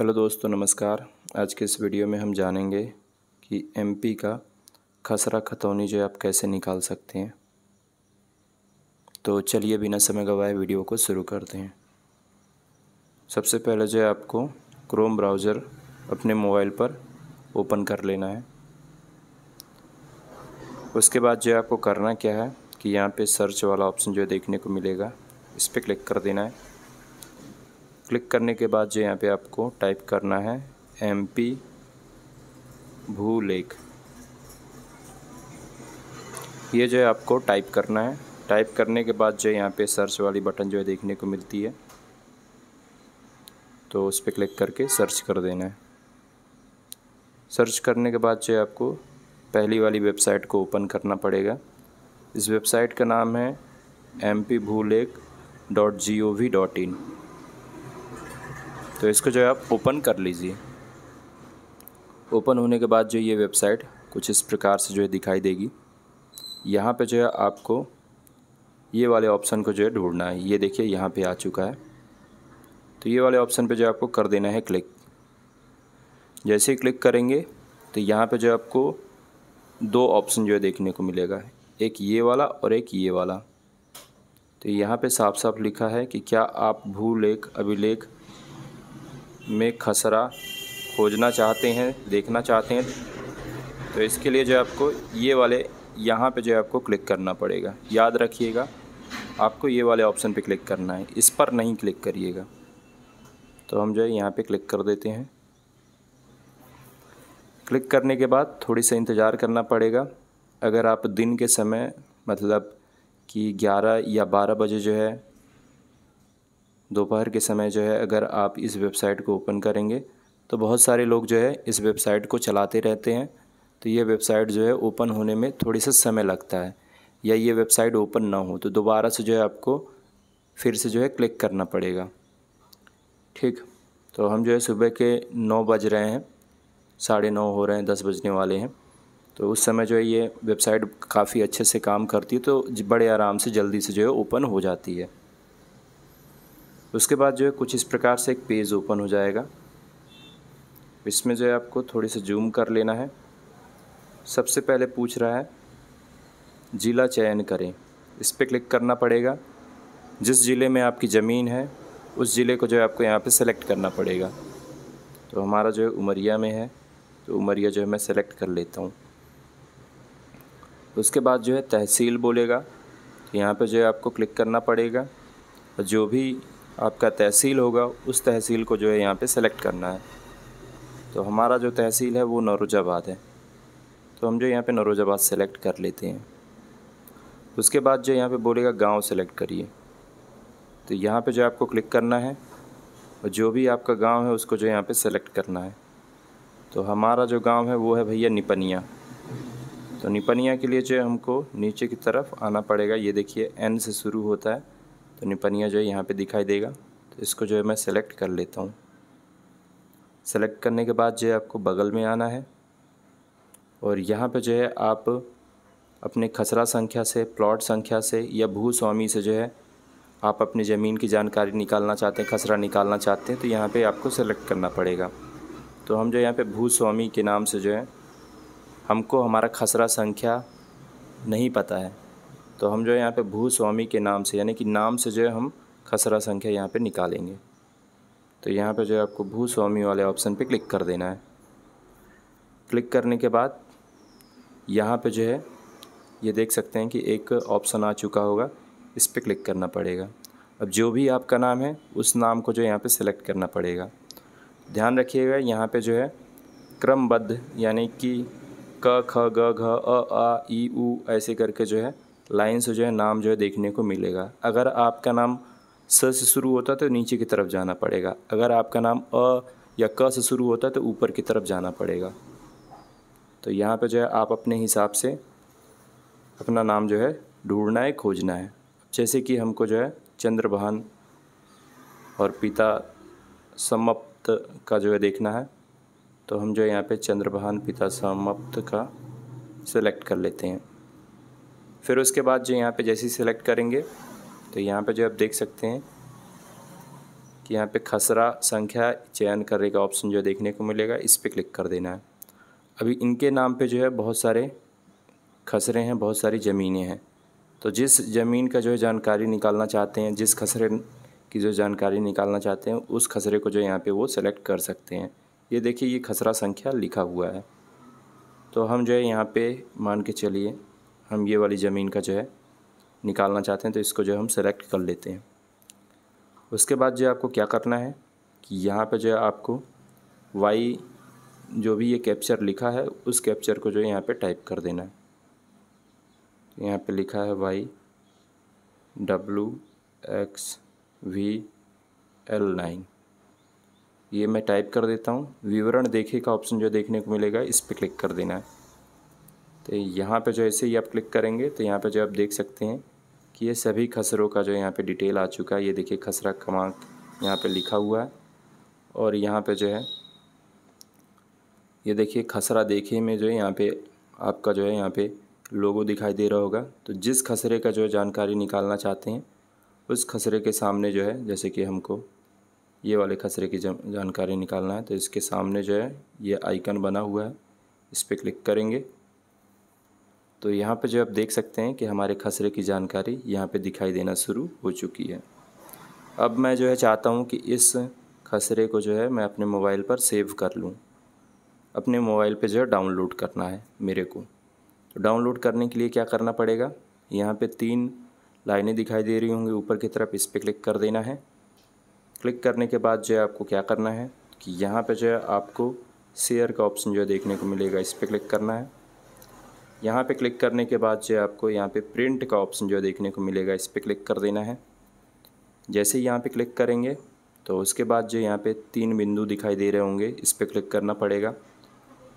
hello दोस्तों नमस्कार आज के इस वीडियो में हम जानेंगे कि एमपी का खसरा खतौनी जो है आप कैसे निकाल सकते हैं तो चलिए बिना समय गवाए वीडियो को शुरू करते हैं सबसे पहले जो है आपको क्रोम ब्राउज़र अपने मोबाइल पर ओपन कर लेना है उसके बाद जो है आपको करना क्या है कि यहाँ पे सर्च वाला ऑप्शन जो है देखने को मिलेगा इस पर क्लिक कर देना है क्लिक करने के बाद जो यहाँ पे आपको टाइप करना है एम पी भू लेख ये जो है आपको टाइप करना है टाइप करने के बाद जो है यहाँ पे सर्च वाली बटन जो है देखने को मिलती है तो उस पर क्लिक करके सर्च कर देना है सर्च करने के बाद जो है आपको पहली वाली वेबसाइट को ओपन करना पड़ेगा इस वेबसाइट का नाम है M P Bhulekh dot G O V dot in तो इसको जो है आप ओपन कर लीजिए ओपन होने के बाद जो ये वेबसाइट कुछ इस प्रकार से जो है दिखाई देगी यहाँ पे जो है आपको ये वाले ऑप्शन को जो है ढूंढना है ये देखिए यहाँ पे आ चुका है तो ये वाले ऑप्शन पे जो आपको कर देना है क्लिक जैसे ही क्लिक करेंगे तो यहाँ पे जो आपको दो ऑप्शन जो है देखने को मिलेगा एक ये वाला और एक ये वाला तो यहाँ पे साफ साफ लिखा है कि क्या आप भूलेख अभिलेख में खसरा खोजना चाहते हैं देखना चाहते हैं तो इसके लिए जो है आपको ये वाले यहाँ पे जो है आपको क्लिक करना पड़ेगा याद रखिएगा आपको ये वाले ऑप्शन पे क्लिक करना है इस पर नहीं क्लिक करिएगा तो हम जो है यहाँ पे क्लिक कर देते हैं क्लिक करने के बाद थोड़ी सा इंतज़ार करना पड़ेगा अगर आप दिन के समय मतलब कि 11 या 12 बजे जो है दोपहर के समय जो है अगर आप इस वेबसाइट को ओपन करेंगे तो बहुत सारे लोग जो है इस वेबसाइट को चलाते रहते हैं तो ये वेबसाइट जो है ओपन होने में थोड़ी सा समय लगता है या ये वेबसाइट ओपन ना हो तो दोबारा से जो है आपको फिर से जो है क्लिक करना पड़ेगा ठीक तो हम जो है सुबह के नौ बज रहे हैं साढ़े नौ हो रहे हैं दस बजने वाले हैं तो उस समय जो है ये वेबसाइट काफ़ी अच्छे से काम करती है तो बड़े आराम से जल्दी से जो है ओपन हो जाती है उसके बाद जो है कुछ इस प्रकार से एक पेज ओपन हो जाएगा इसमें जो है आपको थोड़ी सी जूम कर लेना है सबसे पहले पूछ रहा है ज़िला चयन करें इस पर क्लिक करना पड़ेगा जिस ज़िले में आपकी ज़मीन है उस ज़िले को जो है आपको यहाँ पे सेलेक्ट करना पड़ेगा तो हमारा जो है उमरिया में है तो उमरिया जो है मैं सेलेक्ट कर लेता हूँ उसके बाद जो है तहसील बोलेगा यहाँ पे जो है आपको क्लिक करना पड़ेगा और जो भी आपका तहसील होगा उस तहसील को जो है यहाँ पे सेलेक्ट करना है तो हमारा जो तहसील है वो नरोजाबाद है तो हम जो यहाँ पे नरोजाबाद सेलेक्ट कर लेते हैं उसके बाद जो यहाँ पे बोलेगा गांव सेलेक्ट करिए तो यहाँ पे जो आपको क्लिक करना है और जो भी आपका गांव है उसको जो यहाँ पे सेलेक्ट करना है तो हमारा जो गांव है वो है भैया निपनिया तो निपनिया के लिए जो हमको नीचे की तरफ आना पड़ेगा ये देखिए एन से शुरू होता है तो निपनिया जो है यहाँ पे दिखाई देगा तो इसको जो है मैं सेलेक्ट कर लेता हूँ सेलेक्ट करने के बाद जो है आपको बगल में आना है और यहाँ पे जो है आप अपने खसरा संख्या से प्लॉट संख्या से या भूस्वामी से जो है आप अपनी ज़मीन की जानकारी निकालना चाहते हैं खसरा निकालना चाहते हैं तो यहाँ पे आपको सेलेक्ट करना पड़ेगा तो हम जो यहाँ पे भूस्वामी के नाम से जो है हमको हमारा खसरा संख्या नहीं पता है तो हम जो है यहाँ पे भूस्वामी के नाम से यानी कि नाम से जो है हम खसरा संख्या यहाँ पे निकालेंगे तो यहाँ पे जो है आपको भूस्वामी वाले ऑप्शन पे क्लिक कर देना है क्लिक करने के बाद यहाँ पे जो है ये देख सकते हैं कि एक ऑप्शन आ चुका होगा इस पर क्लिक करना पड़ेगा अब जो भी आपका नाम है उस नाम को जो यहाँ पर सिलेक्ट करना पड़ेगा ध्यान रखिएगा यहाँ पर जो है क्रमबद्ध यानी कि क ख ग घ अ आ ई ऊ ऐसे करके जो है लाइन से जो है नाम जो है देखने को मिलेगा अगर आपका नाम स से शुरू होता है तो नीचे की तरफ जाना पड़ेगा अगर आपका नाम अ या क से शुरू होता है तो ऊपर की तरफ जाना पड़ेगा तो यहाँ पे जो है आप अपने हिसाब से अपना नाम जो है ढूंढना है खोजना है जैसे कि हमको जो है चंद्रभान और पिता समप्त का जो है देखना है तो हम जो है यहाँ पे चंद्रभान पिता समप्त का सेलेक्ट कर लेते हैं फिर उसके बाद जो यहाँ पे जैसे ही सिलेक्ट करेंगे तो यहाँ पे जो आप देख सकते हैं कि यहाँ पे खसरा संख्या चयन करने का ऑप्शन जो देखने को मिलेगा इस पर क्लिक कर देना है अभी इनके नाम पे जो है बहुत सारे खसरे हैं बहुत सारी ज़मीनें हैं तो जिस ज़मीन का जो है जानकारी निकालना चाहते हैं जिस खसरे की जो जानकारी निकालना चाहते हैं उस खसरे को जो यहाँ पे वो सेलेक्ट कर सकते हैं ये देखिए ये खसरा संख्या लिखा हुआ है तो हम जो है यहाँ पे मान के चलिए हम ये वाली ज़मीन का जो है निकालना चाहते हैं तो इसको जो है हम सेलेक्ट कर लेते हैं उसके बाद जो आपको क्या करना है कि यहाँ पर जो है आपको वाई जो भी ये कैप्चर लिखा है उस कैप्चर को जो है यहाँ पर टाइप कर देना है यहाँ पे लिखा है Y W X V L nine ये मैं टाइप कर देता हूँ विवरण देखे का ऑप्शन जो देखने को मिलेगा इस पर क्लिक कर देना है तो यहाँ पे जो ऐसे ही आप क्लिक करेंगे तो यहाँ पे जो आप देख सकते हैं कि ये सभी खसरों का जो यहाँ पे डिटेल आ चुका है ये देखिए खसरा क्रमांक यहाँ पे लिखा हुआ है और यहाँ पे जो है ये देखिए खसरा देखे में जो है यहाँ पे आपका जो है यहाँ पे लोगो दिखाई दे रहा होगा तो जिस खसरे का जो है जानकारी निकालना चाहते हैं उस खसरे के सामने जो है जैसे कि हमको ये वाले खसरे की जानकारी निकालना है तो इसके सामने जो है ये आइकन बना हुआ है इस पर क्लिक करेंगे तो यहाँ पे जो आप देख सकते हैं कि हमारे खसरे की जानकारी यहाँ पे दिखाई देना शुरू हो चुकी है अब मैं जो है चाहता हूँ कि इस खसरे को जो है मैं अपने मोबाइल पर सेव कर लूँ अपने मोबाइल पे जो है डाउनलोड करना है मेरे को तो डाउनलोड करने के लिए क्या करना पड़ेगा यहाँ पे तीन लाइनें दिखाई दे रही होंगी ऊपर की तरफ इस पर क्लिक कर देना है क्लिक करने के बाद जो है आपको क्या करना है कि यहाँ पे जो है आपको शेयर का ऑप्शन जो है देखने को मिलेगा इस पर क्लिक करना है यहाँ पे क्लिक करने के बाद जो आपको यहाँ पे प्रिंट का ऑप्शन जो देखने को मिलेगा इस पर क्लिक कर देना है जैसे ही यहाँ पर क्लिक करेंगे तो उसके बाद जो यहाँ पे तीन बिंदु दिखाई दे रहे होंगे इस पर क्लिक करना पड़ेगा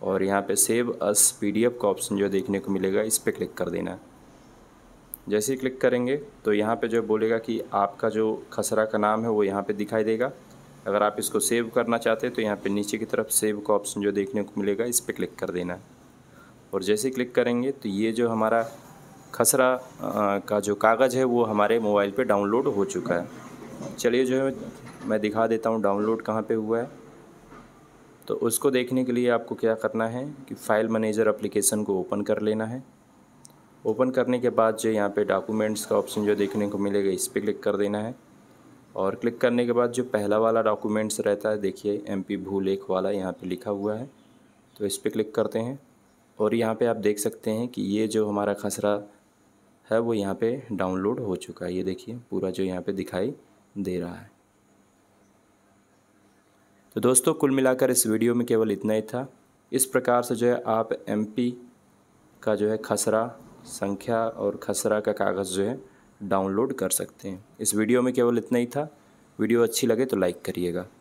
और यहाँ पे सेव अस पीडीएफ का ऑप्शन जो देखने को मिलेगा इस पर क्लिक कर देना है जैसे ही क्लिक करेंगे तो यहाँ पे जो बोलेगा कि आपका जो खसरा का नाम है वो यहाँ पे दिखाई देगा अगर आप इसको सेव करना चाहते हैं तो यहाँ पे नीचे की तरफ सेव का ऑप्शन जो देखने को मिलेगा इस पर क्लिक कर देना है और जैसे क्लिक करेंगे तो ये जो हमारा खसरा का जो कागज़ है वो हमारे मोबाइल पे डाउनलोड हो चुका है चलिए जो है मैं दिखा देता हूँ डाउनलोड कहाँ पे हुआ है तो उसको देखने के लिए आपको क्या करना है कि फ़ाइल मैनेजर एप्लीकेशन को ओपन कर लेना है ओपन करने के बाद जो यहाँ पे डॉक्यूमेंट्स का ऑप्शन जो देखने को मिलेगा इस पर क्लिक कर देना है और क्लिक करने के बाद जो पहला वाला डॉक्यूमेंट्स रहता है देखिए एम पी भूलेख वाला यहाँ पर लिखा हुआ है तो इस पर क्लिक करते हैं और यहाँ पे आप देख सकते हैं कि ये जो हमारा खसरा है वो यहाँ पे डाउनलोड हो चुका है ये देखिए पूरा जो यहाँ पे दिखाई दे रहा है तो दोस्तों कुल मिलाकर इस वीडियो में केवल इतना ही था इस प्रकार से जो है आप एम का जो है खसरा संख्या और खसरा का कागज़ जो है डाउनलोड कर सकते हैं इस वीडियो में केवल इतना ही था वीडियो अच्छी लगे तो लाइक करिएगा